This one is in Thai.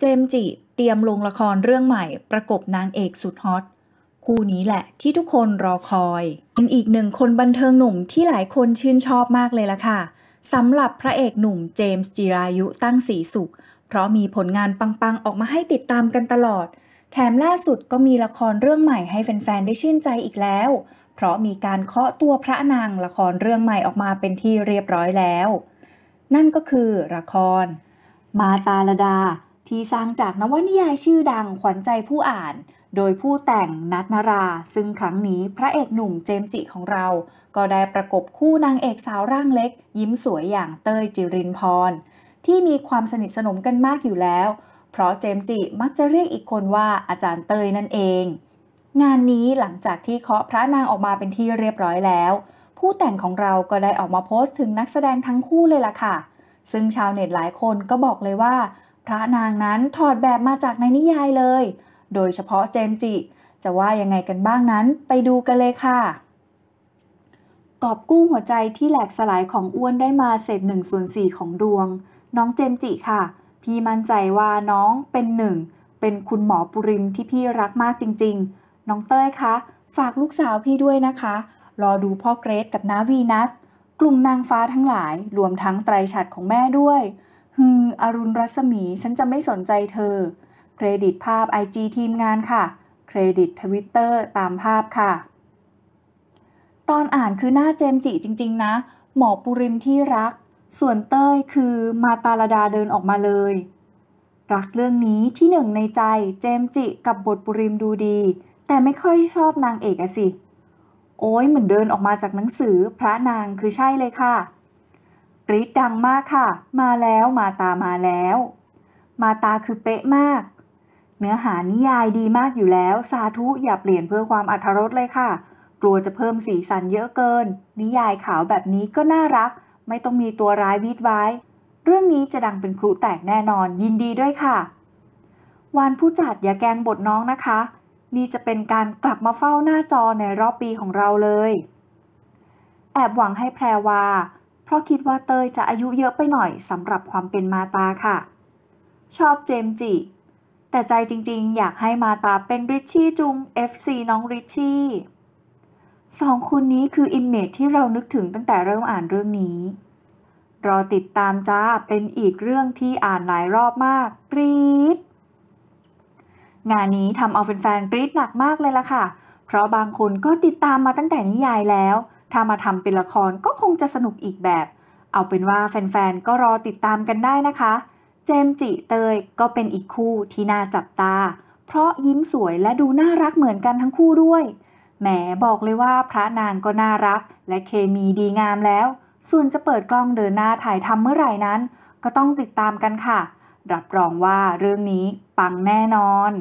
เจมจิ เตรียมลงละครเรื่องใหม่ประกบนางเอกสุดฮอตคู่นี้แหละที่ทุกคนรอคอยเป็นอีกหนึ่งคนบันเทิงหนุ่มที่หลายคนชื่นชอบมากเลยล่ะค่ะสำหรับพระเอกหนุ่มเจมส์จิรายุตั้งสีสุข เพราะมีผลงานปังๆออกมาให้ติดตามกันตลอด แถมล่าสุดก็มีละครเรื่องใหม่ให้แฟนๆ ได้ชื่นใจอีกแล้ว เพราะมีการเคาะตัวพระนางละครเรื่องใหม่ออกมาเป็นที่เรียบร้อยแล้ว นั่นก็คือละคร มาตาลดาที่สร้างจากนวนิยายชื่อดังขวัญใจผู้อ่าน โดยผู้แต่งนัทนรา ซึ่งครั้งนี้พระเอกหนุ่มเจมจิของเรา ก็ได้ประกบคู่นางเอกสาวร่างเล็ก ยิ้มสวยอย่างเต้ยจิรินพร ที่มีความสนิทสนมกันมากอยู่แล้ว เพราะเจมจิมักจะเรียกอีกคนว่าอาจารย์เต้ยนั่นเอง งานนี้หลังจากที่เคาะพระนางออกมาเป็นที่เรียบร้อยแล้ว ผู้แต่งของเราก็ได้ออกมาโพสต์ถึงนักแสดงทั้งคู่เลยล่ะค่ะ ซึ่งชาวเน็ตหลายคนก็บอกเลยว่าพระนางนั้นถอดแบบมาจากในนิยายเลย โดยเฉพาะเจมจิ จะว่ายังไงกันบ้างนั้นไปดูกันเลยค่ะ กอบกู้หัวใจที่แหลกสลายของอ้วนได้มาเศษหนึ่งส่วนสี่ของดวง น้องเจมจิค่ะ พี่มั่นใจว่าน้องเป็นหนึ่ง เป็นคุณหมอปุริมที่พี่รักมากจริงๆ น้องเต้ยคะฝากลูกสาวพี่ด้วยนะคะ รอดูพ่อเกรซกับน้าวีนัสกลุ่มนางฟ้าทั้งหลาย รวมทั้งไตรฉัดของแม่ด้วยฮืออรุณรัศมีฉันจะไม่สนใจเธอเครดิตภาพ IG ทีมงานค่ะเครดิตทวิตเตอร์ตามภาพค่ะ ตอนอ่านคือหน้าเจมจิจริง ๆ นะ หมอปุริมที่รัก ส่วนเต้ยคือมาตาลดาเดินออกมาเลย รักเรื่องนี้ที่หนึ่งในใจเจมจิกับบทปุริมดูดี แต่ไม่ค่อยชอบนางเอกอะสิ โอ้ยเหมือนเดินออกมาจากหนังสือพระนางคือใช่เลยค่ะกรี๊ดดังมากค่ะ มาแล้วมาตามาแล้ว มาตาคือเป๊ะมาก เนื้อหานิยายดีมากอยู่แล้ว สาธุอย่าเปลี่ยนเพื่อความอัธรสเลยค่ะ กลัวจะเพิ่มสีสันเยอะเกิน นิยายขาวแบบนี้ก็น่ารัก ไม่ต้องมีตัวร้ายวิดไว้ เรื่องนี้จะดังเป็นครุแตกแน่นอนยินดีด้วยค่ะวานผู้จัดอย่าแกงบทน้องนะคะ นี่จะเป็นการกลับมาเฝ้าหน้าจอในรอบปีของเราเลย แอบหวังให้แพรวาเพราะคิดว่าเตยจะอายุเยอะไปหน่อยสำหรับความเป็นมาตาค่ะ ชอบเจมจิ แต่ใจจริง ๆ อยากให้มาตาเป็นริชชี่จุง FC น้องริชชี่สองคนนี้คืออิมเมจที่เรานึกถึงตั้งแต่เริ่มอ่านเรื่องนี้รอติดตามจ้าเป็นอีกเรื่องที่อ่านหลายรอบมากกรี๊ดงานนี้ทำเอาแฟนๆกรี๊ดหนักมากเลยล่ะค่ะ เพราะบางคนก็ติดตามมาตั้งแต่นิยายแล้วถ้ามาทำเป็นละครก็คงจะสนุกอีกแบบ เอาเป็นว่าแฟนๆก็รอติดตามกันได้นะคะ เจมจิเตยก็เป็นอีกคู่ที่น่าจับตา เพราะยิ้มสวยและดูน่ารักเหมือนกันทั้งคู่ด้วยแหมบอกเลยว่าพระนางก็น่ารัก และเคมีดีงามแล้ว ส่วนจะเปิดกล้องเดินหน้าถ่ายทำเมื่อไหร่นั้น ก็ต้องติดตามกันค่ะ รับรองว่าเรื่องนี้ปังแน่นอน